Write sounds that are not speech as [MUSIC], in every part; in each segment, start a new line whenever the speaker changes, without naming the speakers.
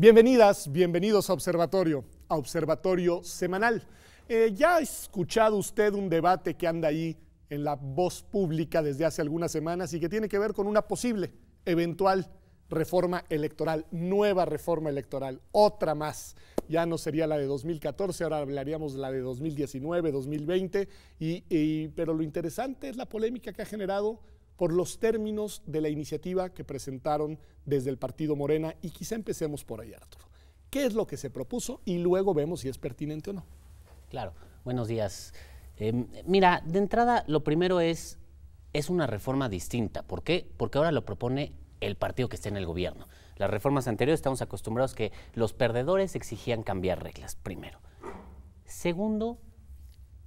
Bienvenidas, bienvenidos a Observatorio, a Observatorio Semanal. Eh, ya ha escuchado usted un debate que anda ahí en la voz pública desde hace algunas semanas y que tiene que ver con una posible, eventual reforma electoral, nueva reforma electoral, otra más. Ya no sería la de 2014, ahora hablaríamos de la de 2019, 2020, y, pero lo interesante es la polémica que ha generado por los términos de la iniciativa que presentaron desde el Partido Morena y quizá empecemos por ahí, Arturo. ¿Qué es lo que se propuso y luego vemos si es pertinente o no?
Claro, buenos días. Em, mira, de entrada lo primero es, es una reforma distinta. ¿Por qué? Porque ahora lo propone el partido que está en el gobierno. Las reformas anteriores estamos acostumbrados que los perdedores exigían cambiar reglas, primero. Segundo,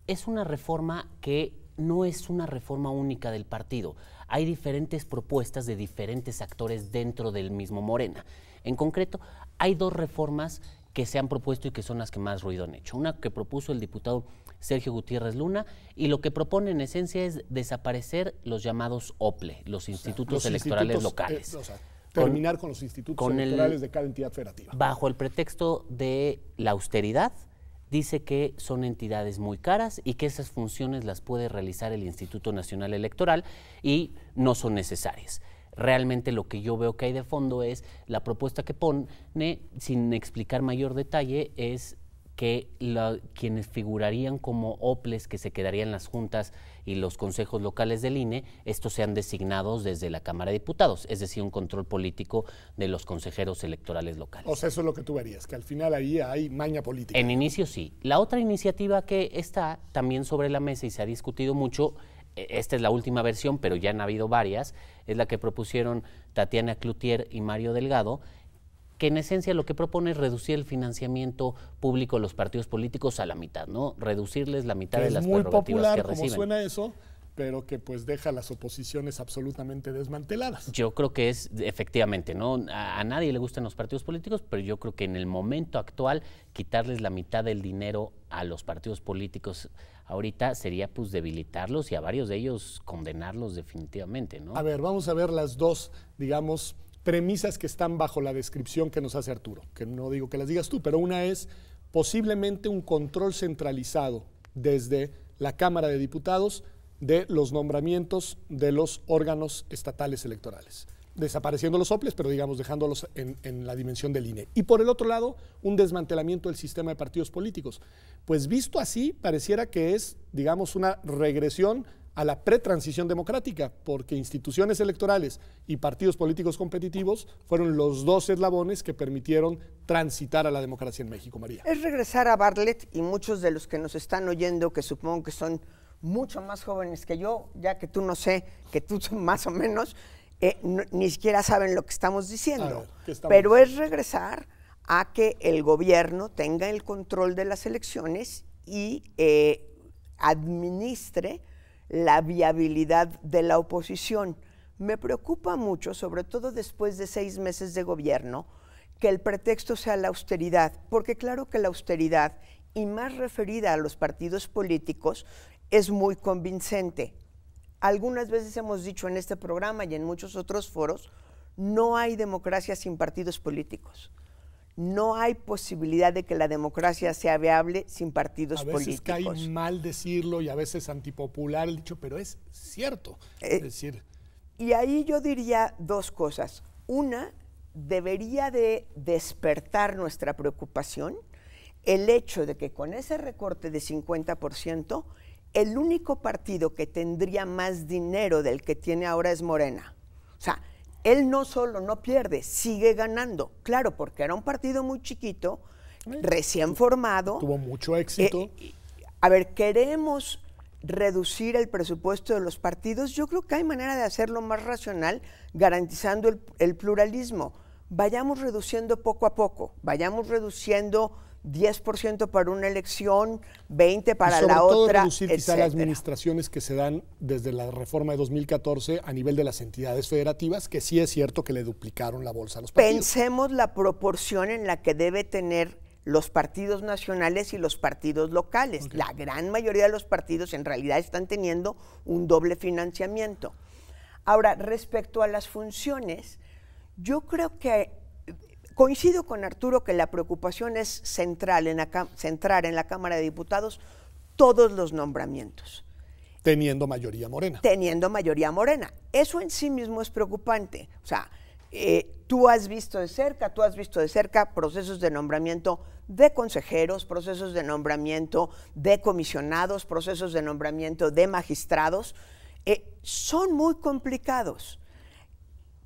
es una reforma que no es una reforma única del partido hay diferentes propuestas de diferentes actores dentro del mismo Morena. En concreto, hay dos reformas que se han propuesto y que son las que más ruido han hecho. Una que propuso el diputado Sergio Gutiérrez Luna y lo que propone en esencia es desaparecer los llamados OPLE, los institutos electorales locales.
Eh, terminar con, los institutos electorales de cada entidad federativa.
Bajo el pretexto de la austeridad dice que son entidades muy caras y que esas funciones las puede realizar el Instituto Nacional Electoral y no son necesarias. Realmente lo que yo veo que hay de fondo es la propuesta que pone, sin explicar mayor detalle, es que quienes figurarían como OPLES, que se quedarían las juntas y los consejos locales del INE, estos sean designados desde la Cámara de Diputados, es decir, un control político de los consejeros electorales locales.
O sea, eso es lo que tú verías, que al final ahí hay maña política.
En inicio sí. La otra iniciativa que está también sobre la mesa y se ha discutido mucho e, esta es la última versión, pero ya han habido varias, es la que propusieron Tatiana Cloutier y Mario Delgado, que en esencia lo que propone es reducir el financiamiento público de los partidos políticos a la mitad, ¿no? Reducirles la mitad de las muy prerrogativas popular, que reciben. Como suena
eso, pero que pues deja las oposiciones absolutamente desmanteladas.
Yo creo que es efectivamente, ¿no? A, a, nadie le gustan los partidos políticos, pero yo creo que en el momento actual quitarles la mitad del dinero a los partidos políticos ahorita sería pues debilitarlos y a varios de ellos
condenarlos definitivamente, ¿no? A ver, vamos a ver las dos, digamos, premisas que están bajo la descripción que nos hace Arturo, que no digo que las digas tú, pero una es posiblemente un control centralizado desde la Cámara de Diputados de los nombramientos de los órganos estatales electorales, desapareciendo los OPLES, pero digamos dejándolos en, en, la dimensión del INE. Y por el otro lado, un desmantelamiento del sistema de partidos políticos. Pues visto así, pareciera que es, digamos, una regresión a la pretransición democrática, porque instituciones electorales y partidos políticos competitivos fueron los dos eslabones que permitieron transitar a la democracia en México, María.
Es regresar a Bartlett y muchos de los que nos están oyendo, que supongo que son mucho más jóvenes que yo, ya que tú no sé, que tú [LAUGHS] más o menos, eh, ni siquiera saben lo que estamos diciendo. Pero es regresar a que el gobierno tenga el control de las elecciones y eh, administre la viabilidad de la oposición. Me preocupa mucho, sobre todo después de seis meses de gobierno, que el pretexto sea la austeridad, porque claro que la austeridad, y más referida a los partidos políticos, es muy convincente. Algunas veces hemos dicho en este programa y en muchos otros foros, no hay democracia sin partidos políticos no hay posibilidad de que la democracia sea viable sin
partidos políticos. A veces cae mal decirlo y a veces antipopular el dicho, pero es cierto. Eh, es decir... Y ahí yo diría dos cosas. Una,
debería de despertar nuestra preocupación el hecho de que con ese recorte de 50%, el único partido que tendría más dinero del que tiene ahora es Morena. O sea, él no solo no pierde, sigue ganando. Claro, porque era un partido muy chiquito, recién formado. Tuvo mucho éxito. Eh, a ver, queremos reducir el presupuesto de los partidos. Yo creo que hay manera de hacerlo más racional, garantizando el pluralismo. Vayamos reduciendo poco a poco, vayamos reduciendo 10% para una elección, 20% para la todo otra. Reducir quizá las
administraciones que se dan desde la reforma de 2014 a nivel de las entidades federativas, que sí es cierto que le duplicaron la bolsa a los partidos.
Pensemos la proporción en la que debe tener los partidos nacionales y los partidos locales. La gran mayoría de los partidos en realidad están teniendo un doble financiamiento. Ahora, respecto a las funciones, yo creo que Coincido con Arturo que la preocupación es central en centrar en la Cámara de Diputados todos los nombramientos. Teniendo mayoría morena. Teniendo mayoría morena. Eso en sí mismo es preocupante. O sea, eh, tú has visto de cerca, tú has visto de cerca procesos de nombramiento de consejeros, procesos de nombramiento de comisionados, procesos de nombramiento de magistrados. Eh, son muy complicados.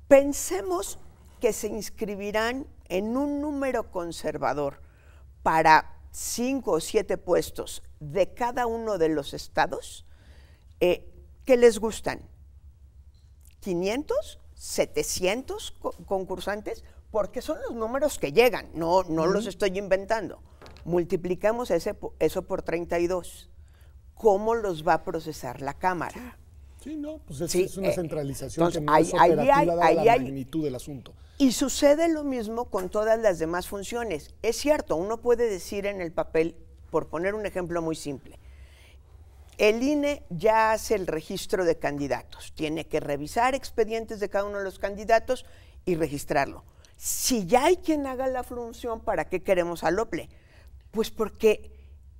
Pensemos que se inscribirán en un número conservador para cinco o siete puestos de cada uno de los estados, eh, ¿qué les gustan? ¿500? ¿700 concursantes? Porque son los números que llegan, no, no los estoy inventando. Multiplicamos ese, eso por 32. ¿Cómo los va a procesar la Cámara?
Sí, no, pues es, una eh, centralización que no ahí, operativa la magnitud del asunto.
Y sucede lo mismo con todas las demás funciones. Es cierto, uno puede decir en el papel, por poner un ejemplo muy simple, el INE ya hace el registro de candidatos, tiene que revisar expedientes de cada uno de los candidatos y registrarlo. Si ya hay quien haga la función, ¿para qué queremos al OPLE? Pues porque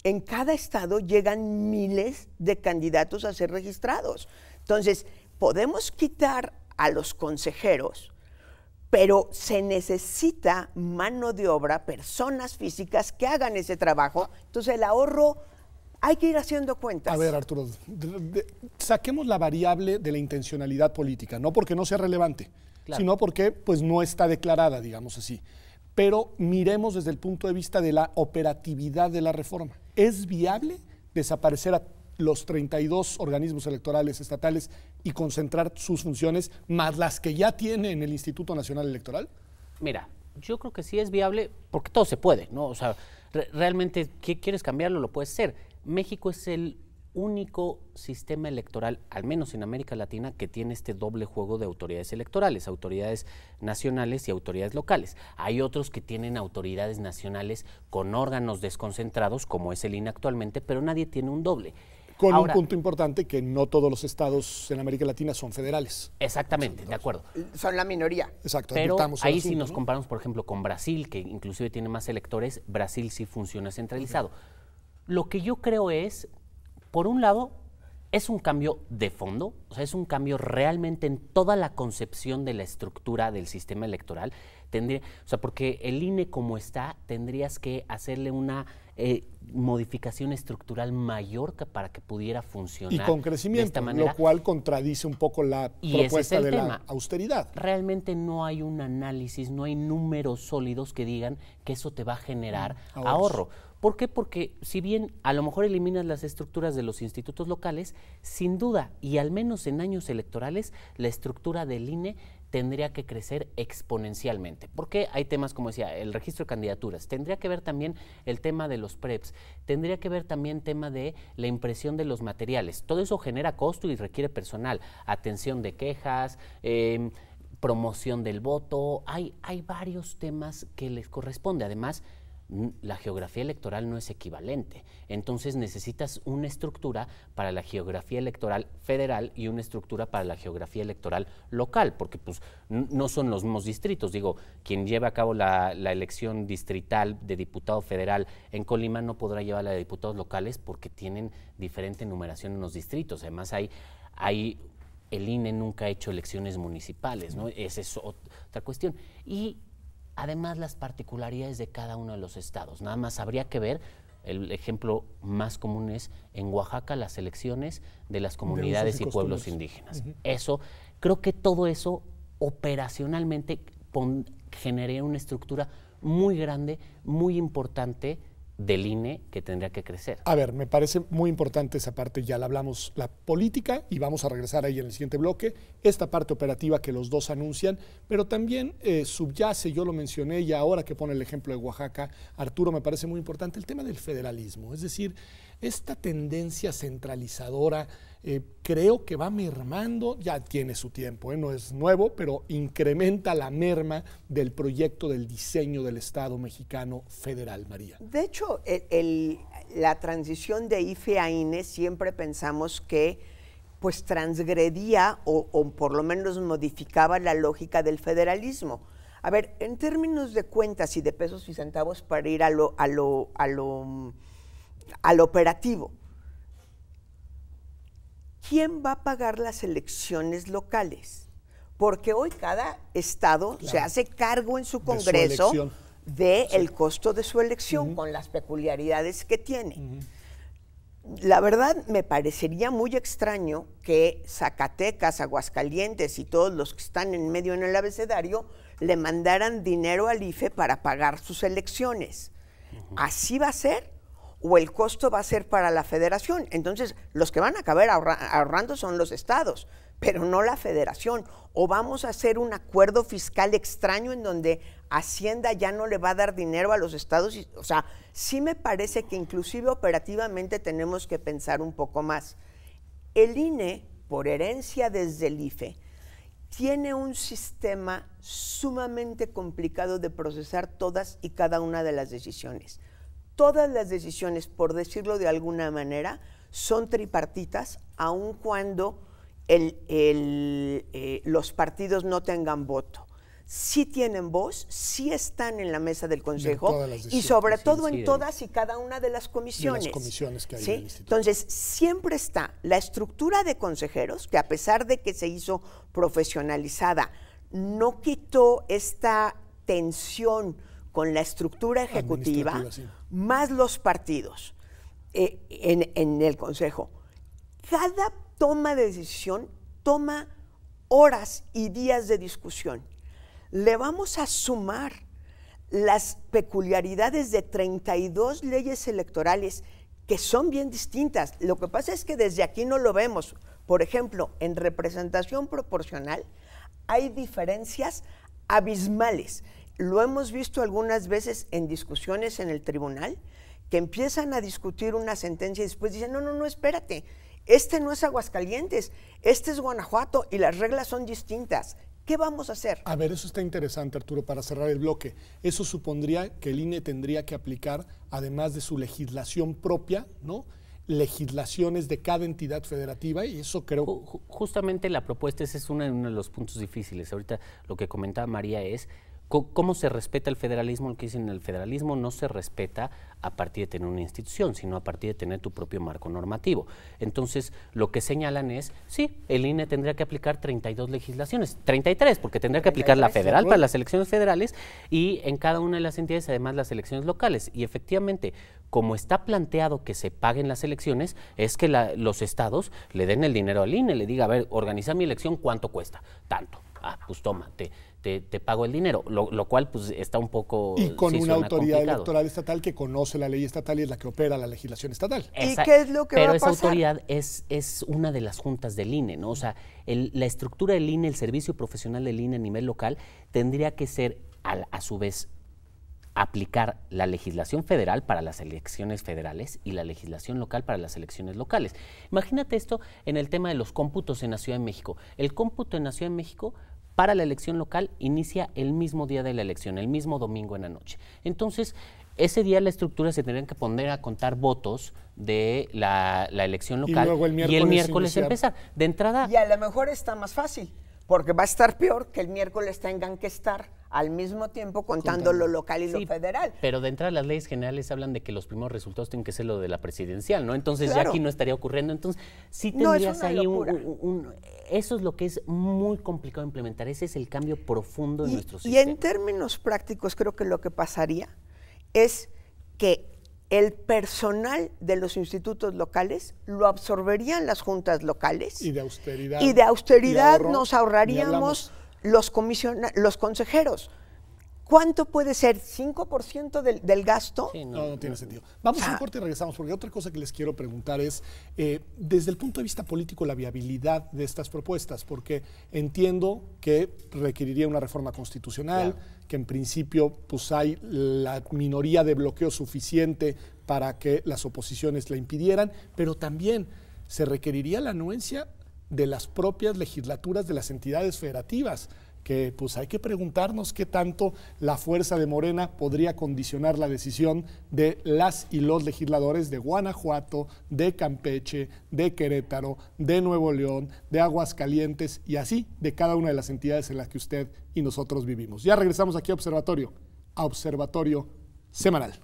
en cada estado llegan miles de candidatos a ser registrados. Entonces, podemos quitar a los consejeros, pero se necesita mano de obra, personas físicas que hagan ese trabajo. Entonces, el
ahorro hay que ir haciendo cuentas. A ver, Arturo, saquemos la variable de la intencionalidad política, no porque no sea relevante, sino porque pues, no está declarada, digamos así. Pero miremos desde el punto de vista de la operatividad de la reforma. ¿Es viable desaparecer a los 32 organismos electorales estatales y concentrar sus funciones más las que ya tiene en el Instituto Nacional Electoral?
Mira, yo creo que sí es viable porque todo se puede, ¿no? O sea, realmente ¿qué quieres cambiarlo, lo puedes hacer. México es el único sistema electoral, al menos en América Latina, que tiene este doble juego de autoridades electorales, autoridades nacionales y autoridades locales. Hay otros que tienen autoridades nacionales con órganos desconcentrados, como es el
INE actualmente, pero nadie tiene un doble. Con un punto importante que no todos los estados en América Latina son federales. Exactamente, de acuerdo. Son la minoría. Exacto. Pero ahí si nos comparamos,
por ejemplo, con Brasil, que inclusive tiene más electores, Brasil sí funciona centralizado. Lo que yo creo es, por un lado, es un cambio de fondo, o sea, es un cambio realmente en toda la concepción de la estructura del sistema electoral. Tendría, o sea, porque el INE como está, tendrías que hacerle una eh, modificación estructural mayor para que pudiera funcionar. Y con crecimiento, lo
cual contradice un poco la
propuesta de la austeridad. Realmente no hay un análisis, no hay números sólidos que digan que eso te va a generar mm, ahorro. ¿Por qué? Porque si bien a lo mejor eliminas las estructuras de los institutos locales, sin duda, y al menos en años electorales, la estructura del INE tendría que crecer exponencialmente. Porque hay temas, como decía, el registro de candidaturas, tendría que ver también el tema de los PREPs, tendría que ver también tema de la impresión de los materiales. Todo eso genera costo y requiere personal, atención de quejas, em, promoción del voto, hay, hay varios temas que les corresponde. Además, la geografía electoral no es equivalente. Entonces necesitas una estructura para la geografía electoral federal y una estructura para la geografía electoral local, porque pues no son los mismos distritos. Digo, quien lleva a cabo la, elección distrital de diputado federal en Colima no podrá llevar la de diputados locales porque tienen diferente numeración en los distritos. Además hay, hay el INE nunca ha hecho elecciones municipales, ¿no? Esa es otra cuestión. Y además las particularidades de cada uno de los estados. Nada más habría que ver, el ejemplo más común es en Oaxaca las elecciones de las comunidades y, pueblos indígenas. Eso, creo que todo eso operacionalmente generaría una
estructura muy grande, muy importante
del INE que tendría que
crecer. A ver, me parece muy importante esa parte, ya la hablamos, la política, y vamos a regresar ahí en el siguiente bloque, esta parte operativa que los dos anuncian, pero también eh, subyace, yo lo mencioné y ahora que pone el ejemplo de Oaxaca, Arturo, me parece muy importante el tema del federalismo, es decir, esta tendencia centralizadora eh, creo que va mermando, ya tiene su tiempo, ¿eh? no es nuevo, pero incrementa la merma del proyecto del diseño del Estado mexicano federal, María.
De hecho, la transición de IFE a INE siempre pensamos que pues transgredía o, por lo menos modificaba la lógica del federalismo. A ver, en términos de cuentas y de pesos y centavos para ir a lo, a al operativo, ¿quién va a pagar las elecciones locales? Porque hoy cada estado se hace cargo en su Congreso del de el costo de su elección, con las peculiaridades que tiene. La verdad, me parecería muy extraño que Zacatecas, Aguascalientes y todos los que están en medio en el abecedario le mandaran dinero al IFE para pagar sus elecciones. Así va a ser o el costo va a ser para la federación. Entonces, los que van a acabar ahorrando son los estados, pero no la federación. O vamos a hacer un acuerdo fiscal extraño en donde Hacienda ya no le va a dar dinero a los estados. o sea, sí me parece que inclusive operativamente tenemos que pensar un poco más. El INE, por herencia desde el IFE, tiene un sistema sumamente complicado de procesar todas y cada una de las decisiones todas las decisiones, por decirlo de alguna manera, son tripartitas, aun cuando eh, los partidos no tengan voto. Sí tienen voz, sí están en la mesa del Consejo y sobre todo en todas y cada una de las comisiones. comisiones Entonces, siempre está la estructura de consejeros, que a pesar de que se hizo profesionalizada, no quitó esta tensión con la estructura ejecutiva, más los partidos eh, en, en el Consejo. Cada toma de decisión toma horas y días de discusión. Le vamos a sumar las peculiaridades de 32 leyes electorales que son bien distintas. Lo que pasa es que desde aquí no lo vemos. Por ejemplo, en representación proporcional hay diferencias abismales lo hemos visto algunas veces en discusiones en el tribunal, que empiezan a discutir una sentencia y después dicen, no, no, no, espérate, este no es Aguascalientes, este es Guanajuato y las reglas son
distintas. ¿Qué vamos a hacer? A ver, eso está interesante, Arturo, para cerrar el bloque. Eso supondría que el INE tendría que aplicar, además de su legislación propia, ¿no? legislaciones de cada entidad federativa y eso creo... Justamente
la propuesta, ese es uno de los puntos difíciles. Ahorita lo que comentaba María es ¿Cómo se respeta el federalismo? Lo que dicen, el federalismo no se respeta a partir de tener una institución, sino a partir de tener tu propio marco normativo. Entonces, lo que señalan es, sí, el INE tendría que aplicar 32 legislaciones, 33, porque tendría que aplicar la federal para las elecciones federales y en cada una de las entidades, además, las elecciones locales. Y efectivamente, como está planteado que se paguen las elecciones, es que los estados le den el dinero al INE, le diga, a ver, organiza mi elección, ¿cuánto cuesta? Tanto. Ah, pues toma, te, pago el dinero, lo, cual pues está un poco... Y con una autoridad electoral
estatal que conoce la ley estatal y es la que opera la legislación estatal. ¿Y qué es lo que Pero va a esa autoridad
es, es una de las juntas del INE, ¿no? O sea, la estructura del INE, el servicio profesional del INE a nivel local tendría que ser a su vez aplicar la legislación federal para las elecciones federales y la legislación local para las elecciones locales. Imagínate esto en el tema de los cómputos en la Ciudad de México. El cómputo en la Ciudad de México para la elección local inicia el mismo día de la elección, el mismo domingo en la noche. Entonces, ese día la estructura se tendría que poner a contar votos de la, elección local y, el miércoles, y el miércoles empezar. De
entrada... Y a lo mejor está más fácil porque va a estar peor que el miércoles tengan que estar al mismo tiempo contando lo local y lo federal.
Pero de entrada las leyes generales hablan de que los primeros resultados tienen que ser lo de la presidencial, ¿no? Entonces ya aquí no estaría ocurriendo. Entonces sí tendrías ahí un, Eso es lo que es muy complicado implementar. Ese es el cambio profundo de nuestro sistema.
Y en términos prácticos creo que lo que pasaría es que el personal de los institutos locales lo absorberían las juntas locales. Y de austeridad. Y de austeridad nos ahorraríamos los, los consejeros. ¿Cuánto
puede ser? ¿5% del, del, gasto? no. no. tiene sentido. Vamos a un ah. corte y regresamos, porque otra cosa que les quiero preguntar es, eh, desde el punto de vista político, la viabilidad de estas propuestas, porque entiendo que requeriría una reforma constitucional, que en principio pues, hay la minoría de bloqueo suficiente para que las oposiciones la impidieran, pero también se requeriría la anuencia de las propias legislaturas de las entidades federativas que pues hay que preguntarnos qué tanto la fuerza de Morena podría condicionar la decisión de las y los legisladores de Guanajuato, de Campeche, de Querétaro, de Nuevo León, de Aguascalientes y así de cada una de las entidades en las que usted y nosotros vivimos. Ya regresamos aquí a Observatorio, a Observatorio Semanal.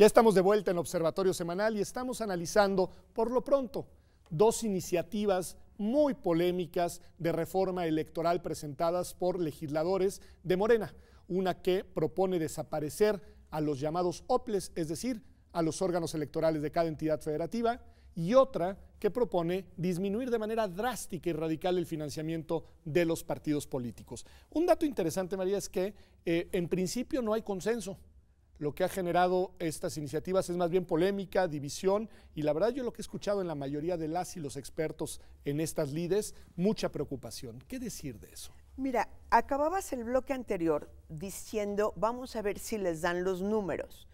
Ya estamos de vuelta en Observatorio Semanal y estamos analizando, por lo pronto, dos iniciativas muy polémicas de reforma electoral presentadas por legisladores de Morena. Una que propone desaparecer a los llamados OPLES, es decir, a los órganos electorales de cada entidad federativa, y otra que propone disminuir de manera drástica y radical el financiamiento de los partidos políticos. Un dato interesante, María, es que eh, en principio no hay consenso lo que ha generado estas iniciativas es más bien polémica, división y la verdad yo lo que he escuchado en la mayoría de las y los expertos en estas lides, mucha preocupación. ¿Qué decir de eso?
Mira, acababas el bloque anterior diciendo, vamos a ver si les dan los números.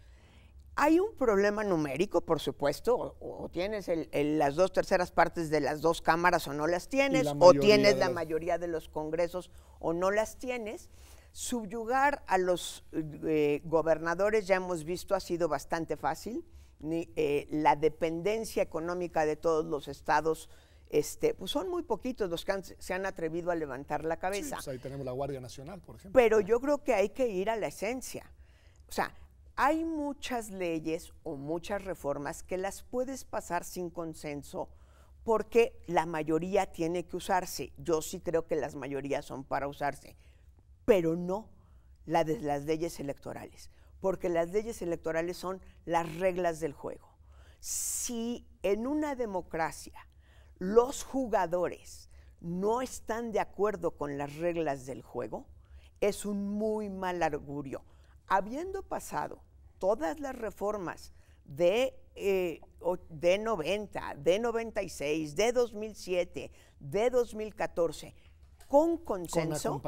Hay un problema numérico, por supuesto, o, tienes las dos terceras partes de las dos cámaras o no las tienes, o tienes la mayoría de los congresos o no las tienes. Subyugar a los eh, gobernadores, ya hemos visto, ha sido bastante fácil. Eh, la dependencia económica de todos los estados, este, pues son muy poquitos los que se han atrevido a levantar la cabeza. Pues ahí tenemos la Guardia Nacional, por ejemplo. Pero yo creo que hay que ir a la esencia. O sea, hay muchas leyes o muchas reformas que las puedes pasar sin consenso porque la mayoría tiene que usarse. Yo sí creo que las mayorías son para usarse pero no la de las leyes electorales, porque las leyes electorales son las reglas del juego. Si en una democracia los jugadores no están de acuerdo con las reglas del juego, es un muy mal augurio. Habiendo pasado todas las reformas de, eh, de 90, de 96, de 2007, de 2014, con consenso.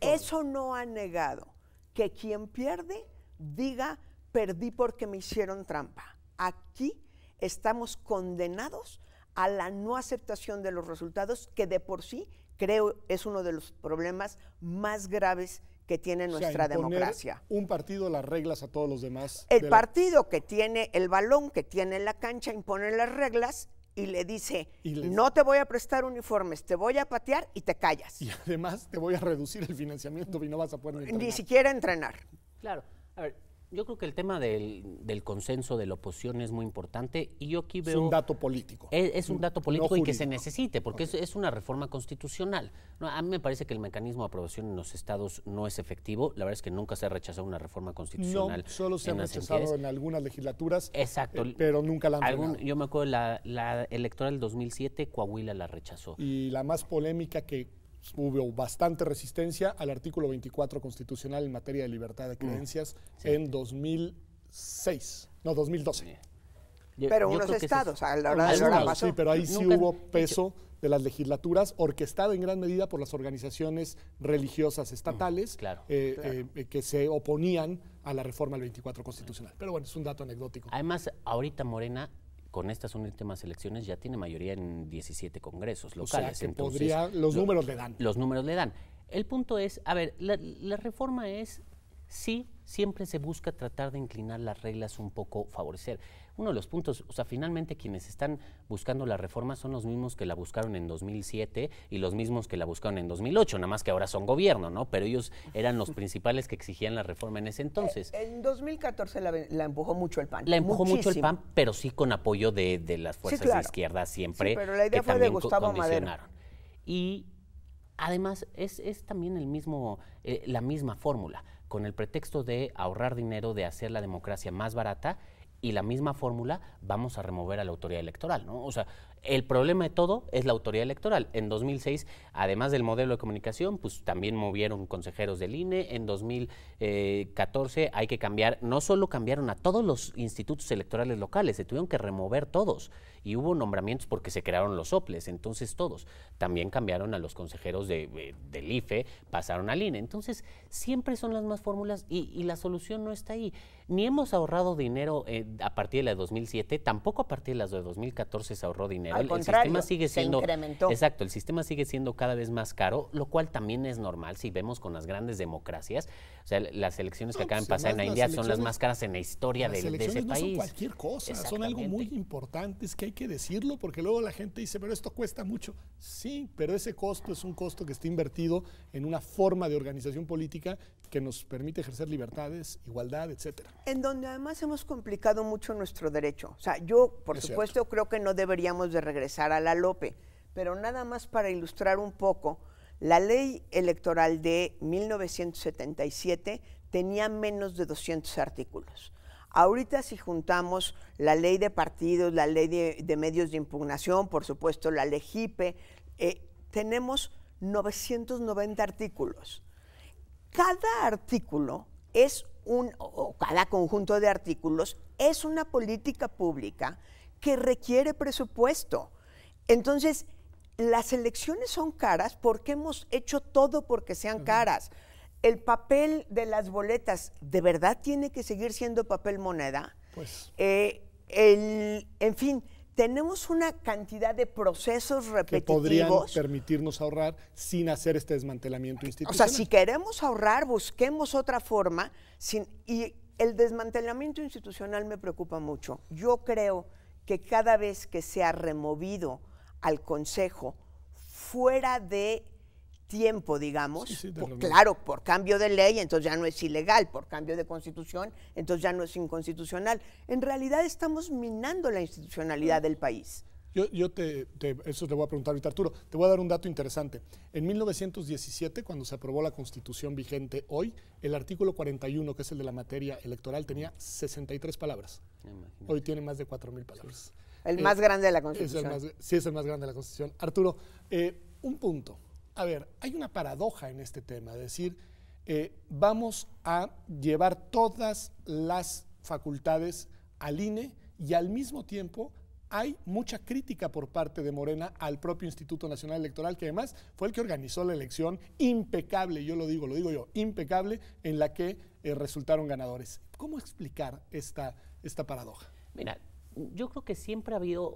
Eso no ha negado que quien pierde diga perdí porque me hicieron trampa. Aquí estamos condenados a la no aceptación de los resultados que de por sí creo es uno de los problemas más graves que tiene nuestra democracia.
Un partido las reglas a todos los demás. El
partido que tiene el balón, que tiene la cancha, impone las reglas y le dice, no te voy a prestar uniformes, te voy a patear y te callas.
Y además te voy a reducir el financiamiento y no vas a poder Ni siquiera entrenar.
Claro. A ver, yo creo que el tema del, del, consenso de la oposición es muy importante y yo aquí veo... Es un
dato político. Es, un dato político y que se
necesite, porque es, una reforma constitucional. a mí me parece que el mecanismo de aprobación en los estados no es efectivo. La verdad es que nunca se ha rechazado una reforma constitucional. No, solo se ha rechazado en
algunas legislaturas, eh, Exacto. pero nunca la han rechazado.
Yo me acuerdo, la, la electoral del 2007, Coahuila la rechazó.
Y la más polémica que hubo bastante resistencia al artículo 24 constitucional en materia de libertad de mm, creencias en 2006, no, 2012.
pero unos estados, a la hora, de la Sí, pero ahí sí hubo
peso de las legislaturas, orquestado en gran medida por las organizaciones religiosas estatales mm, eh, eh, eh, que se oponían a la reforma del 24 constitucional. Pero bueno, es un dato anecdótico.
Además, ahorita Morena con estas últimas elecciones ya tiene mayoría en 17 congresos locales. O Entonces, los números le dan. Los números le dan. El punto es, a ver, la reforma es sí siempre se busca tratar de inclinar las reglas un poco, favorecer. Uno de los puntos, o sea, finalmente quienes están buscando la reforma son los mismos que la buscaron en 2007 y los mismos que la buscaron en 2008, nada más que ahora son gobierno, ¿no? Pero ellos eran los principales que exigían la reforma en ese entonces.
Eh, en 2014 la, la, empujó mucho el PAN. La empujó mucho el PAN,
pero sí con apoyo de, las fuerzas de izquierda siempre. pero la idea fue de Gustavo Madero. Y además es, también el mismo, eh, la misma fórmula con el pretexto de ahorrar dinero, de hacer la democracia más barata y la misma fórmula vamos a remover a la autoridad electoral, ¿no? O sea, el problema de todo es la autoridad electoral. En 2006, además del modelo de comunicación, pues también movieron consejeros del INE. En 2014 hay que cambiar, no solo cambiaron a todos los institutos electorales locales, se tuvieron que remover todos y hubo nombramientos porque se crearon los soples, entonces todos. También cambiaron a los consejeros de, eh, del IFE, pasaron al INE. Entonces, siempre son las más fórmulas y, la solución no está ahí. Ni hemos ahorrado dinero eh, a partir de la de 2007, tampoco a partir de las de 2014 se ahorró dinero. el, sistema sigue siendo. Exacto, el sistema sigue siendo cada vez más caro, lo cual también es normal si vemos con las grandes democracias. O sea, las elecciones que acaban de pasar en la India son las más caras en la historia de, ese país. Son cualquier
cosa, son algo muy importante hay que decirlo porque luego la gente dice, pero esto cuesta mucho. Sí, pero ese costo es un costo que está invertido en una forma de organización política que nos permite ejercer libertades, igualdad, etcétera. En donde además hemos complicado mucho nuestro derecho. O sea, yo, por supuesto,
creo que no deberíamos de regresar a la Lope, pero nada más para ilustrar un poco, la ley electoral de 1977 tenía menos de 200 artículos. Ahorita si juntamos la ley de partidos, la ley de, medios de impugnación, por supuesto la ley JIPE, eh, tenemos 990 artículos. Cada artículo es un, o cada conjunto de artículos es una política pública que requiere presupuesto. Entonces, las elecciones son caras porque hemos hecho todo porque sean caras el papel de las boletas, ¿de verdad tiene que seguir siendo papel moneda? Pues. Eh, en fin, tenemos una cantidad de procesos repetitivos. Que podrían
permitirnos ahorrar sin hacer este desmantelamiento institucional. O sea, si
queremos ahorrar, busquemos otra forma. Sin, y el desmantelamiento institucional me preocupa mucho. Yo creo que cada vez que se ha removido al Consejo fuera de tiempo, digamos, claro, por cambio de ley, entonces ya no es ilegal, por cambio de constitución, entonces ya no es inconstitucional. En realidad estamos minando la institucionalidad del
país. Yo, yo te, eso te voy a preguntar ahorita, Arturo. Te voy a dar un dato interesante. En 1917, cuando se aprobó la constitución vigente hoy, el artículo 41, que es el de la materia electoral, tenía 63 palabras. Hoy tiene más de 4.000 palabras. El eh, más grande de la constitución. sí, es el más grande de la constitución. Arturo, eh, un punto a ver, hay una paradoja en este tema, es decir, eh, vamos a llevar todas las facultades al INE y al mismo tiempo hay mucha crítica por parte de Morena al propio Instituto Nacional Electoral, que además fue el que organizó la elección impecable, yo lo digo, lo digo yo, impecable, en la que eh, resultaron ganadores. ¿Cómo explicar esta, esta paradoja?
Mira, yo creo que siempre ha habido,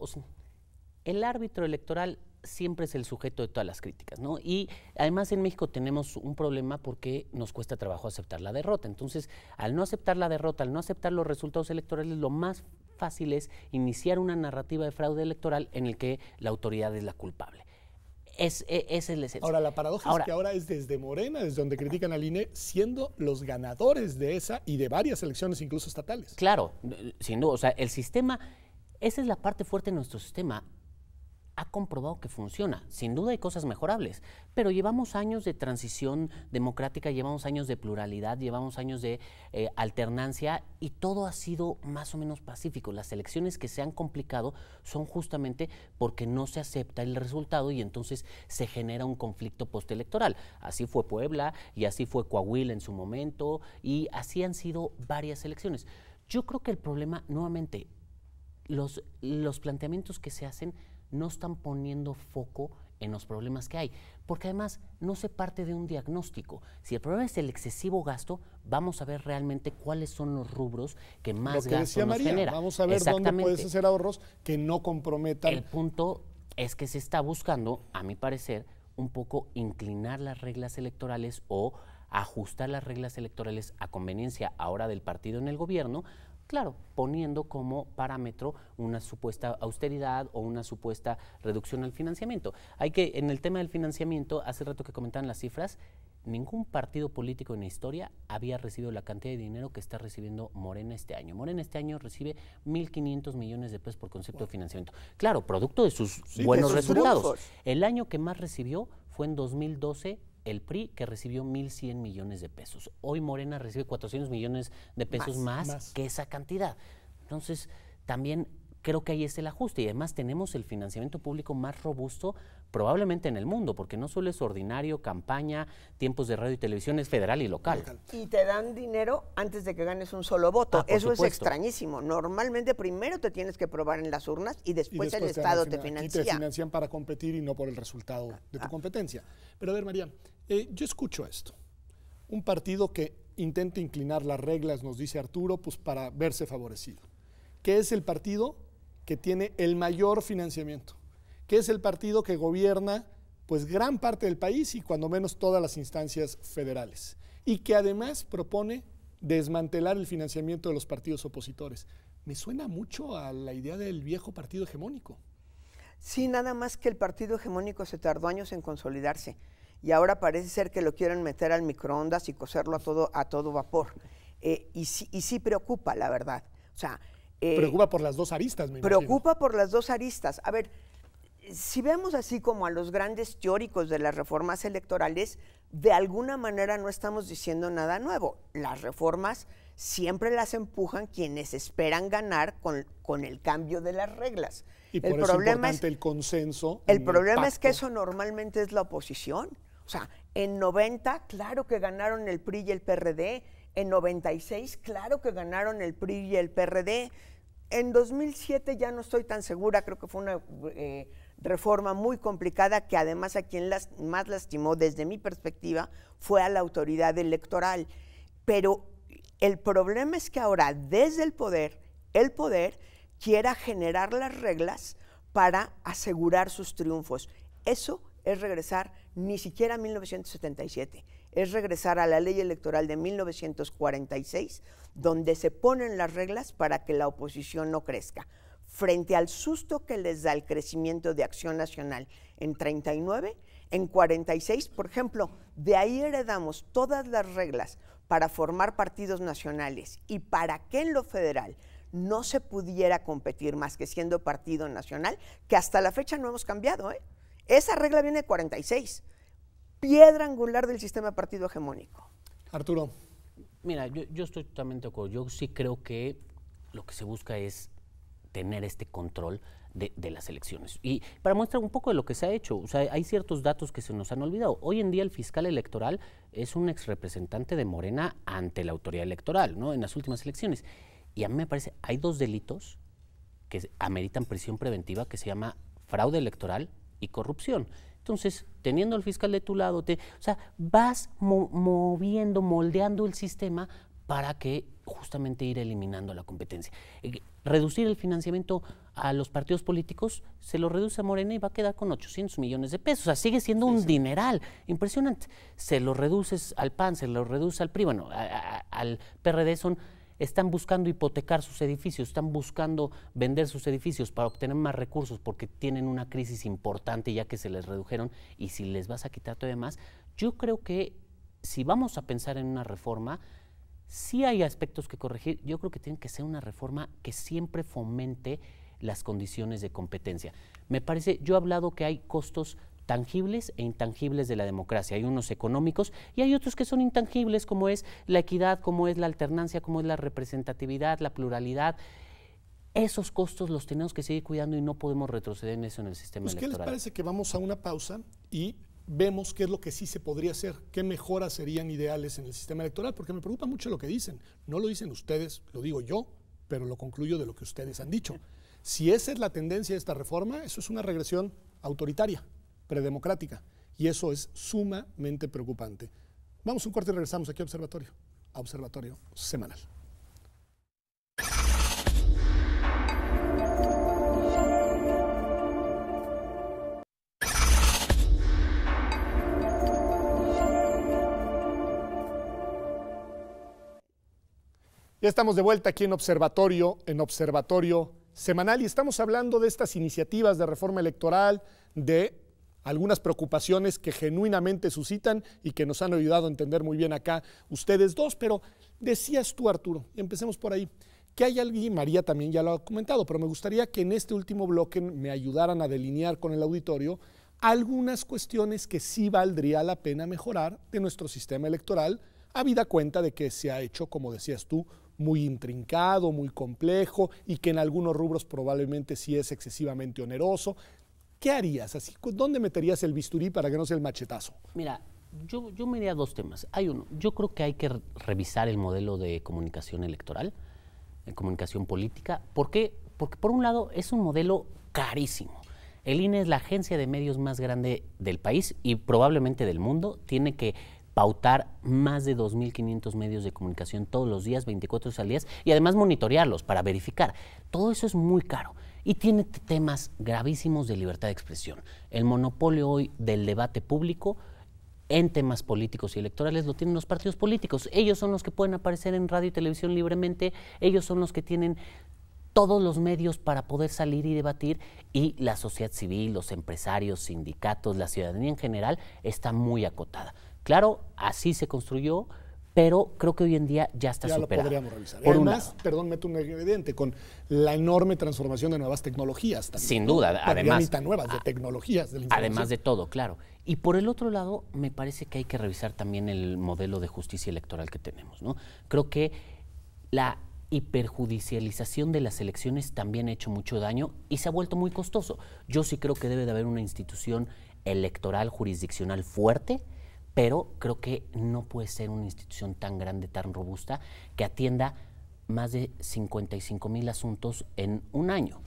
el árbitro electoral siempre es el sujeto de todas las críticas, ¿no? Y además en México tenemos un problema porque nos cuesta trabajo aceptar la derrota. Entonces, al no aceptar la derrota, al no aceptar los resultados electorales, lo más fácil es iniciar una narrativa de fraude electoral en el que la autoridad es la culpable. Es, e, es, es la esencia. Ahora, la paradoja es que
ahora es desde Morena, desde donde critican al INE, siendo los ganadores de esa y de varias elecciones, incluso estatales. Claro, sin duda. O sea, el sistema, esa es la parte fuerte de
nuestro sistema ha comprobado que funciona. Sin duda hay cosas mejorables, pero llevamos años de transición democrática, llevamos años de pluralidad, llevamos años de eh, alternancia y todo ha sido más o menos pacífico. Las elecciones que se han complicado son justamente porque no se acepta el resultado y entonces se genera un conflicto postelectoral. Así fue Puebla y así fue Coahuila en su momento y así han sido varias elecciones. Yo creo que el problema, nuevamente, los, los planteamientos que se hacen no están poniendo foco en los problemas que hay. Porque además no se parte de un diagnóstico. Si el problema es el excesivo gasto, vamos a ver realmente cuáles son los rubros que más Lo que Vamos a ver dónde puedes hacer ahorros que
no comprometan.
El punto es que se está buscando, a mi parecer, un poco inclinar las reglas electorales o ajustar las reglas electorales a conveniencia ahora del partido en el gobierno Claro, poniendo como parámetro una supuesta austeridad o una supuesta reducción al financiamiento. Hay que, en el tema del financiamiento, hace rato que comentaban las cifras, ningún partido político en la historia había recibido la cantidad de dinero que está recibiendo Morena este año. Morena este año recibe 1.500 millones de pesos por concepto de financiamiento. Claro, producto de sus buenos resultados. El año que más recibió fue en 2012 el PRI, que recibió 1.100 millones de pesos. Hoy Morena recibe 400 millones de pesos más, que esa cantidad. Entonces, también creo que ahí es el ajuste y además tenemos el financiamiento público más robusto probablemente en el mundo, porque no solo es ordinario, campaña, tiempos de radio y televisión, es federal y local.
Y te dan dinero antes de que ganes un solo voto. Ah, Eso es extrañísimo. Normalmente primero te tienes que probar en las urnas y después, el Estado te financia. Y te financian
para competir y no por el resultado ah, de tu ah. competencia. Pero a ver, María, eh, yo escucho esto. Un partido que intenta inclinar las reglas, nos dice Arturo, pues para verse favorecido. ¿Qué es el partido que tiene el mayor financiamiento es el partido que gobierna pues gran parte del país y cuando menos todas las instancias federales. Y que además propone desmantelar el financiamiento de los partidos opositores. Me suena mucho a la idea del viejo partido hegemónico. Sí, nada más que el partido hegemónico se tardó años en consolidarse y
ahora parece ser que lo quieren meter al microondas y coserlo a todo, a todo vapor. Eh, y, sí, sí preocupa, la verdad. O sea, eh, preocupa por las dos aristas, me Preocupa por las dos aristas. A ver, si vemos así como a los grandes teóricos de las reformas electorales, de alguna manera no estamos diciendo nada nuevo. Las reformas siempre las empujan quienes esperan ganar con, con el cambio de las reglas. Y por el problema es
el consenso. El problema es
que eso normalmente es la oposición. O sea, en 90, claro que ganaron el PRI y el PRD. En 96, claro que ganaron el PRI y el PRD. En 2007 ya no estoy tan segura, creo que fue una eh, reforma muy complicada que además a quien más lastimó desde mi perspectiva fue a la autoridad electoral. Pero el problema es que ahora desde el poder, el poder quiera generar las reglas para asegurar sus triunfos. Eso es regresar ni siquiera a 1977, es regresar a la ley electoral de 1946, donde se ponen las reglas para que la oposición no crezca frente al susto que les da el crecimiento de Acción Nacional en 39, en 46, por ejemplo, de ahí heredamos todas las reglas para formar partidos nacionales y para que en lo federal no se pudiera competir más que siendo partido nacional, que hasta la fecha no hemos cambiado. ¿eh? Esa regla viene de 46, piedra angular del sistema partido hegemónico.
Arturo.
Mira, yo, yo estoy totalmente de acuerdo. Yo sí creo que lo que se busca es tener este control de, las elecciones. Y para mostrar un poco de lo que se ha hecho, o sea, hay ciertos datos que se nos han olvidado. Hoy en día el fiscal electoral es un exrepresentante de Morena ante la autoridad electoral, ¿no? En las últimas elecciones. Y a mí me parece, hay dos delitos que ameritan prisión preventiva que se llama fraude electoral y corrupción. Entonces, teniendo al fiscal de tu lado, te, o sea, vas moviendo, moldeando el sistema para que justamente ir eliminando la competencia. Eh, reducir el financiamiento a los partidos políticos se lo reduce a Morena y va a quedar con 800 millones de pesos. O sea, sigue siendo un dineral impresionante. Se lo reduces al PAN, se lo reduce al PRI, bueno, al PRD son están buscando hipotecar sus edificios, están buscando vender sus edificios para obtener más recursos porque tienen una crisis importante ya que se les redujeron y si les vas a quitar todavía más, yo creo que si vamos a pensar en una reforma, si hay aspectos que corregir. Yo creo que tiene que ser una reforma que siempre fomente las condiciones de competencia. Me parece, yo he hablado que hay costos tangibles e intangibles de la democracia. Hay unos económicos y hay otros que son intangibles, como es la equidad, como es la alternancia, como es la representatividad, la pluralidad. Esos costos los tenemos que seguir cuidando y no podemos retroceder en eso en el sistema electoral. Pues, ¿Qué les parece
que vamos a una pausa y vemos qué es lo que sí se podría hacer, qué mejoras serían ideales en el sistema electoral, porque me preocupa mucho lo que dicen. No lo dicen ustedes, lo digo yo, pero lo concluyo de lo que ustedes han dicho. Si esa es la tendencia de esta reforma, eso es una regresión autoritaria, predemocrática, y eso es sumamente preocupante. Vamos un corte y regresamos aquí a Observatorio, a Observatorio Semanal. Ya estamos de vuelta aquí en Observatorio, en Observatorio Semanal, y estamos hablando de estas iniciativas de reforma electoral, de algunas preocupaciones que genuinamente suscitan y que nos han ayudado a entender muy bien acá ustedes dos, pero decías tú, Arturo, y empecemos por ahí, que hay alguien, María también ya lo ha comentado, pero me gustaría que en este último bloque me ayudaran a delinear con el auditorio algunas cuestiones que sí valdría la pena mejorar de nuestro sistema electoral, habida cuenta de que se ha hecho, como decías tú, muy intrincado, muy complejo y que en algunos rubros probablemente sí es excesivamente oneroso. ¿Qué harías? Así, ¿Dónde meterías el bisturí para que no sea el machetazo?
Mira, yo, me iría dos temas. Hay uno, yo creo que hay que revisar el modelo de comunicación electoral, de comunicación política. ¿Por qué? Porque por un lado es un modelo carísimo. El INE es la agencia de medios más grande del país y probablemente del mundo. Tiene que pautar más de 2.500 medios de comunicación todos los días, 24 horas al día, y además monitorearlos para verificar. Todo eso es muy caro y tiene temas gravísimos de libertad de expresión. El monopolio hoy del debate público en temas políticos y electorales lo tienen los partidos políticos. Ellos son los que pueden aparecer en radio y televisión libremente, ellos son los que tienen todos los medios para poder salir y debatir y la sociedad civil, los empresarios, sindicatos, la ciudadanía en general está muy acotada.
Claro, así se construyó, pero creo que hoy en día ya está ya superado. lo podríamos revisar. Por más, perdón, meto un ingrediente, con la enorme transformación de nuevas tecnologías también. Sin duda, además. nuevas, de ah, tecnologías. además de
todo, claro. Y por el otro lado, me parece que hay que revisar también el modelo de justicia electoral que tenemos, ¿no? Creo que la hiperjudicialización de las elecciones también ha hecho mucho daño y se ha vuelto muy costoso. Yo sí creo que debe de haber una institución electoral jurisdiccional fuerte pero creo que no puede ser una institución tan grande, tan robusta, que atienda más de 55 mil asuntos en un año.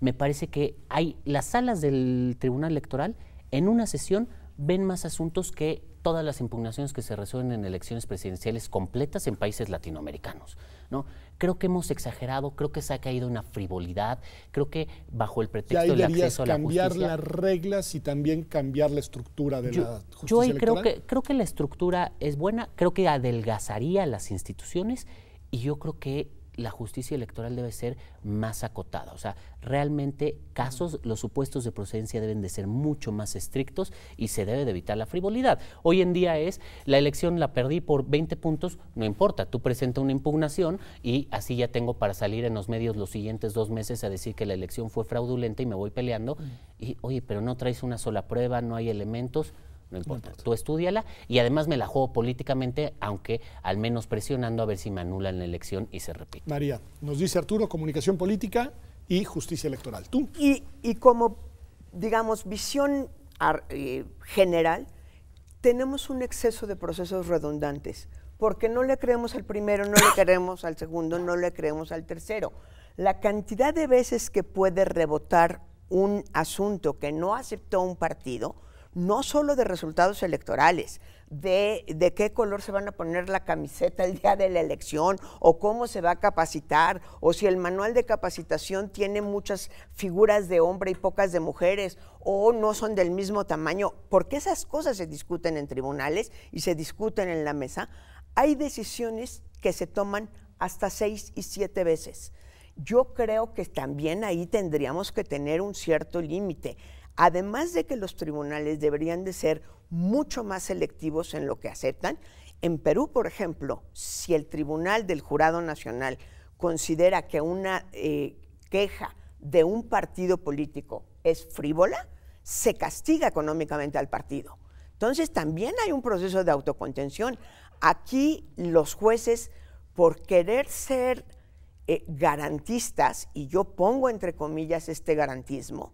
Me parece que hay las salas del Tribunal Electoral en una sesión ven más asuntos que todas las impugnaciones que se resuelven en elecciones presidenciales completas en países latinoamericanos. ¿no? Creo que hemos exagerado, creo que se ha caído una frivolidad, creo que bajo el pretexto del acceso a la cambiar las
reglas y también cambiar la estructura de la justicia Yo creo
que, creo que la estructura es buena, creo que adelgazaría las instituciones y yo creo que la justicia electoral debe ser más acotada. O sea, realmente casos, los supuestos de procedencia deben de ser mucho más estrictos y se debe de evitar la frivolidad. Hoy en día es, la elección la perdí por 20 puntos, no importa, tú presentas una impugnación y así ya tengo para salir en los medios los siguientes dos meses a decir que la elección fue fraudulenta y me voy peleando. Y oye, pero no traes una sola prueba, no hay elementos no importa. Tú estudiala y además me la juego políticamente, aunque al menos presionando a ver si me anulan la elección y
se repite. María, nos dice Arturo, comunicación política y justicia electoral. Tú. Y,
como, digamos, visión eh, general, tenemos un exceso de procesos redundantes, porque no le creemos al primero, no le [COUGHS] creemos al segundo, no le creemos al tercero. La cantidad de veces que puede rebotar un asunto que no aceptó un partido, no solo de resultados electorales, de, de, qué color se van a poner la camiseta el día de la elección o cómo se va a capacitar o si el manual de capacitación tiene muchas figuras de hombre y pocas de mujeres o no son del mismo tamaño, porque esas cosas se discuten en tribunales y se discuten en la mesa, hay decisiones que se toman hasta seis y siete veces. Yo creo que también ahí tendríamos que tener un cierto límite además de que los tribunales deberían de ser mucho más selectivos en lo que aceptan, en Perú, por ejemplo, si el Tribunal del Jurado Nacional considera que una eh, queja de un partido político es frívola, se castiga económicamente al partido. Entonces también hay un proceso de autocontención. Aquí los jueces, por querer ser eh, garantistas, y yo pongo entre comillas este garantismo,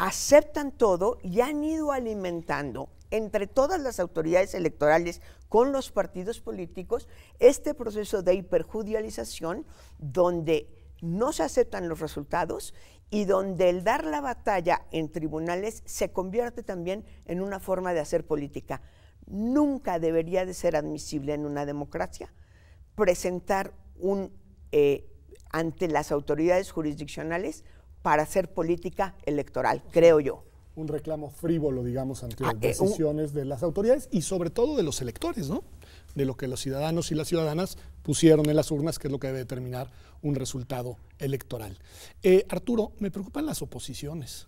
aceptan todo y han ido alimentando entre todas las autoridades electorales con los partidos políticos este proceso de hiperjudicialización donde no se aceptan los resultados y donde el dar la batalla en tribunales se convierte también en una forma de hacer política. Nunca debería de ser admisible en una democracia presentar eh, ante las autoridades jurisdiccionales para hacer política electoral, creo yo
un reclamo frívolo, digamos, ante ah, las eh, decisiones de las autoridades y sobre todo de los electores, ¿no? De lo que los ciudadanos y las ciudadanas pusieron en las urnas, que es lo que debe determinar un resultado electoral. Eh, Arturo, me preocupan las oposiciones.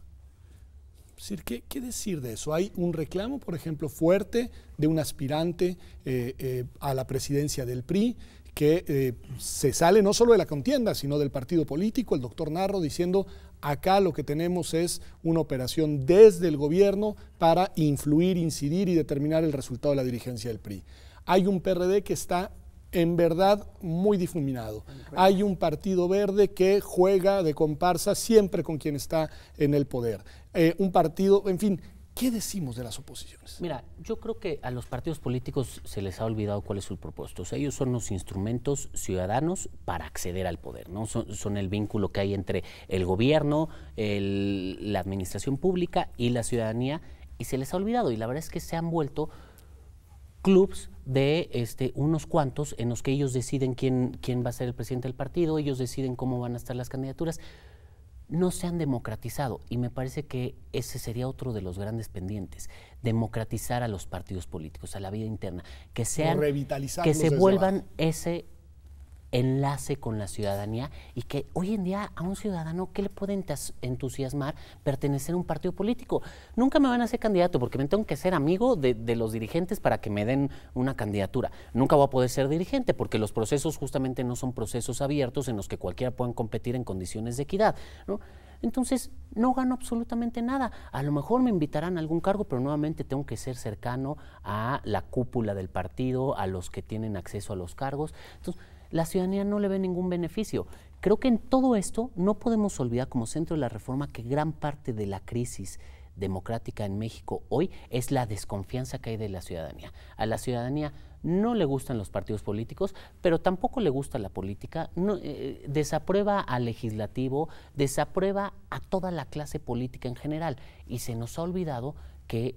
decir, ¿qué, decir de eso? Hay un reclamo, por ejemplo, fuerte de un aspirante eh, a la presidencia del PRI que eh, se sale no solo de la contienda, sino del partido político, el doctor Narro diciendo, acá lo que tenemos es una operación desde el gobierno para influir, incidir y determinar el resultado de la dirigencia del PRI. Hay un PRD que está en verdad muy difuminado. Hay un partido verde que juega de comparsa siempre con quien está en el poder. Eh, un partido, en fin, ¿Qué decimos de las oposiciones?
Mira, yo creo que a los partidos políticos se les ha olvidado cuál es su propósito. O sea, ellos son los instrumentos ciudadanos para acceder al poder, ¿no? Son, el vínculo que hay entre el gobierno, la administración pública y la ciudadanía, y se les ha olvidado. Y la verdad es que se han vuelto clubs de este, unos cuantos en los que ellos deciden quién, quién va a ser el presidente del partido, ellos deciden cómo van a estar las candidaturas no se han democratizado y me parece que ese sería otro de los grandes pendientes, democratizar a los partidos políticos, a la vida interna, que sean que se vuelvan ese enlace con la ciudadanía y que hoy en día a un ciudadano, ¿qué le puede entusiasmar pertenecer a un partido político? Nunca me van a ser candidato porque me tengo que ser amigo de, los dirigentes para que me den una candidatura. Nunca voy a poder ser dirigente porque los procesos justamente no son procesos abiertos en los que cualquiera puedan competir en condiciones de equidad. Entonces, no gano absolutamente nada. A lo mejor me invitarán a algún cargo, pero nuevamente tengo que ser cercano a la cúpula del partido, a los que tienen acceso a los cargos. Entonces, la ciudadanía no le ve ningún beneficio. Creo que en todo esto no podemos olvidar como centro de la reforma que gran parte de la crisis democrática en México hoy es la desconfianza que hay de la ciudadanía. A la ciudadanía no le gustan los partidos políticos, pero tampoco le gusta la política, eh, desaprueba al legislativo, desaprueba a toda la clase política en general y se nos ha olvidado que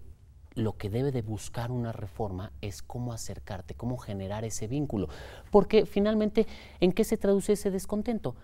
lo que debe de buscar una reforma es cómo acercarte, cómo generar ese vínculo. Porque finalmente, ¿en qué se traduce ese descontento?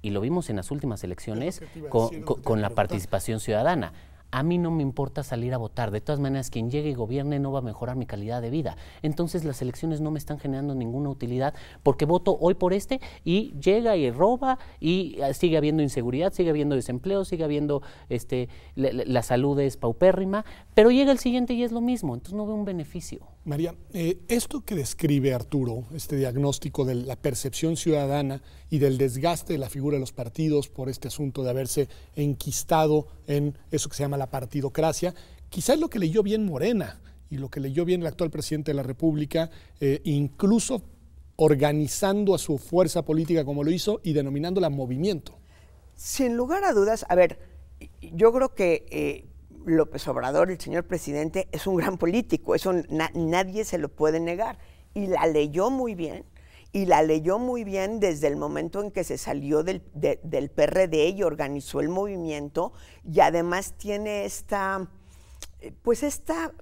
Y lo vimos en las últimas elecciones con la participación ciudadana a mí no me importa salir a votar. De todas maneras, quien llegue y gobierne no va a mejorar mi calidad de vida. Entonces las elecciones no me están generando ninguna utilidad porque voto hoy por este y llega y roba y ah, sigue habiendo inseguridad, sigue habiendo desempleo, sigue habiendo este, la, salud es paupérrima, pero llega el siguiente y es lo mismo. Entonces no veo un beneficio.
María, eh, esto que describe Arturo, este diagnóstico de la percepción ciudadana y del desgaste de la figura de los partidos por este asunto de haberse enquistado en eso que se llama la partidocracia, quizás lo que leyó bien Morena y lo que leyó bien el actual presidente de la República, eh, incluso organizando a su fuerza política como lo hizo y denominándola movimiento. Sin lugar a dudas, a ver, yo
creo que eh, López Obrador, el señor presidente, es un gran político, eso nadie se lo puede negar, y la leyó muy bien, y la leyó muy bien desde el momento en que se salió del, PRD y organizó el movimiento y además tiene esta, eh, pues esta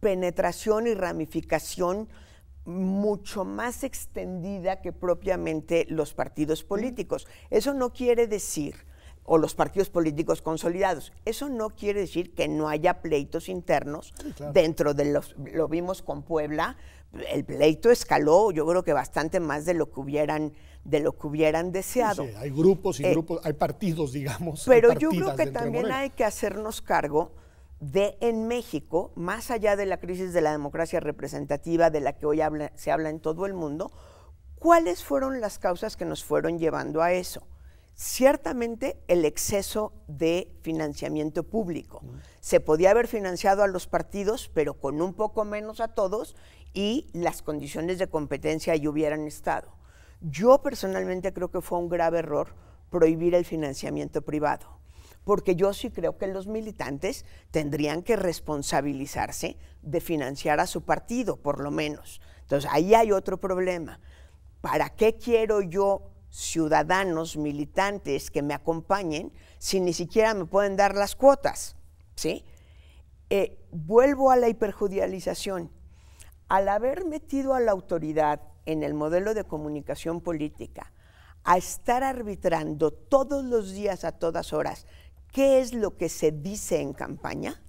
penetración y ramificación mucho más extendida que propiamente los partidos políticos. Eso no quiere decir, o los partidos políticos consolidados, eso no quiere decir que no haya pleitos internos dentro de los, lo vimos con Puebla, el pleito escaló, yo creo que bastante más de lo que hubieran de lo que hubieran deseado. hay grupos y eh, grupos,
hay partidos, digamos. Pero yo creo que también hay
que hacernos cargo de en México, más allá de la crisis de la democracia representativa de la que hoy habla, se habla en todo el mundo, cuáles fueron las causas que nos fueron llevando a eso. Ciertamente el exceso de financiamiento público. Se podía haber financiado a los partidos, pero con un poco menos a todos y las condiciones de competencia ahí hubieran estado. Yo personalmente creo que fue un grave error prohibir el financiamiento privado, porque yo sí creo que los militantes tendrían que responsabilizarse de financiar a su partido, por lo menos. Entonces, ahí hay otro problema. ¿Para qué quiero yo ciudadanos, militantes que me acompañen si ni siquiera me pueden dar las cuotas? ¿Sí? Eh, vuelvo a la hiperjudicialización. Al haber metido a la autoridad en el modelo de comunicación política, a estar arbitrando todos los días, a todas horas, qué es lo que se dice en campaña,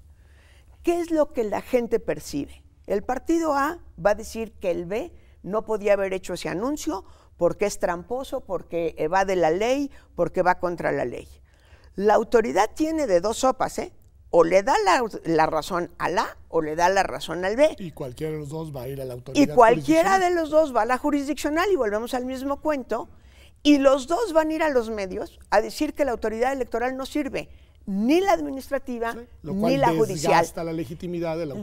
qué es lo que la gente percibe. El partido A va a decir que el B no podía haber hecho ese anuncio porque es tramposo, porque evade la ley, porque va contra la ley. La autoridad tiene de dos sopas, ¿eh? O le da la, razón al A o le da la razón al B. Y cualquiera de los
dos va a ir a la autoridad. Y cualquiera
de los dos va a la jurisdiccional y volvemos al mismo cuento. Y los dos van a ir a los medios a decir que la autoridad electoral no sirve ni la
administrativa ni la judicial.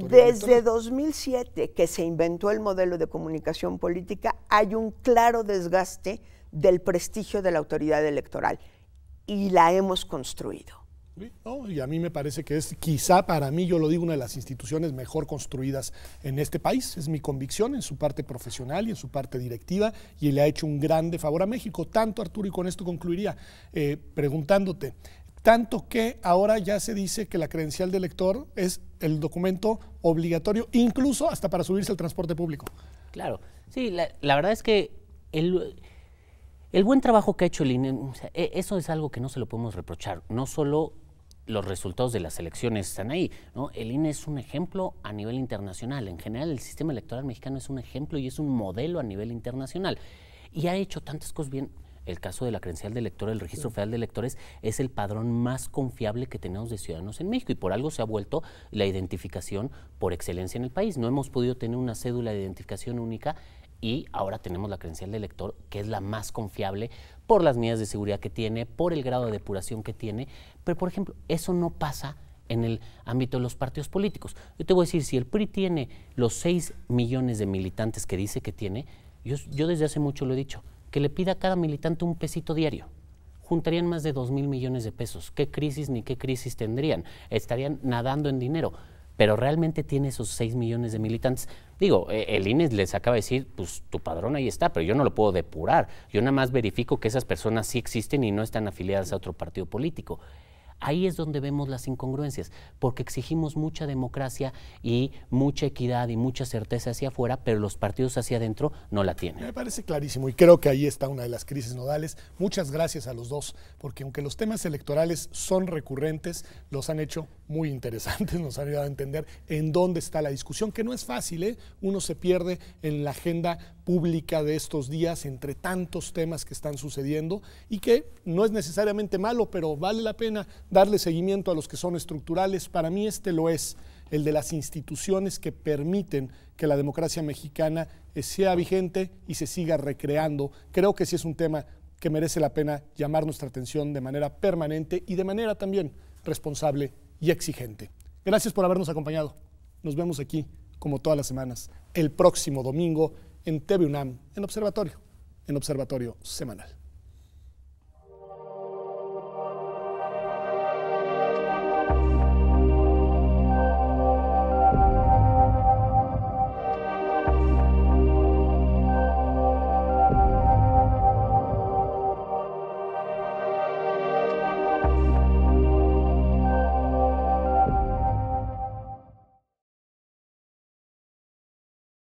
Desde 2007 que
se inventó el modelo de comunicación política, hay un claro desgaste del prestigio de la autoridad electoral y la hemos construido.
y a mí me parece que es quizá para mí, yo lo digo, una de las instituciones mejor construidas en este país. Es mi convicción en su parte profesional y en su parte directiva y le ha hecho un grande favor a México. Tanto, Arturo, y con esto concluiría, eh, preguntándote, tanto que ahora ya se dice que la credencial de elector es el documento obligatorio, incluso hasta para subirse al transporte público.
Claro, sí, la, verdad es que el, buen trabajo que ha hecho el INE, e, eso es algo que no se lo podemos reprochar, no solo los resultados de las elecciones están ahí. ¿no? El INE es un ejemplo a nivel internacional. En general, el sistema electoral mexicano es un ejemplo y es un modelo a nivel internacional. Y ha hecho tantas cosas bien el caso de la credencial de elector, el registro federal de electores, es el padrón más confiable que tenemos de ciudadanos en México y por algo se ha vuelto la identificación por excelencia en el país. No hemos podido tener una cédula de identificación única y ahora tenemos la credencial de elector, que es la más confiable por las medidas de seguridad que tiene, por el grado de depuración que tiene. Pero, por ejemplo, eso no pasa en el ámbito de los partidos políticos. Yo te voy a decir, si el PRI tiene los 6 millones de militantes que dice que tiene, yo desde hace mucho lo he dicho, que le pida a cada militante un pesito diario juntarían más de 2 mil millones de pesos. ¿Qué crisis ni qué crisis tendrían? Estarían nadando en dinero. Pero realmente tiene esos 6 millones de militantes. Digo, eh, el INE les acaba de decir, pues tu padrón ahí está, pero yo no lo puedo depurar. Yo nada más verifico que esas personas sí existen y no están afiliadas a otro partido político. Ahí es donde vemos las incongruencias, porque exigimos mucha democracia y mucha equidad y mucha certeza hacia afuera, pero los partidos hacia adentro no la tienen.
Me parece clarísimo y creo que ahí está una de las crisis nodales. Muchas gracias a los dos, porque aunque los temas electorales son recurrentes, los han hecho muy interesantes, [LAUGHS] nos han ayudado a entender en dónde está la discusión, que no es fácil, ¿eh? uno se pierde en la agenda pública de estos días entre tantos temas que están sucediendo y que no es necesariamente malo, pero vale la pena darle seguimiento a los que son estructurales. Para mí este lo es, el de las instituciones que permiten que la democracia mexicana eh, sea vigente y se siga recreando. Creo que sí es un tema que merece la pena llamar nuestra atención de manera permanente y de manera también responsable y exigente. Gracias por habernos acompañado. Nos vemos aquí, como todas las semanas, el próximo domingo en TV en Observatorio, en Observatorio Semanal.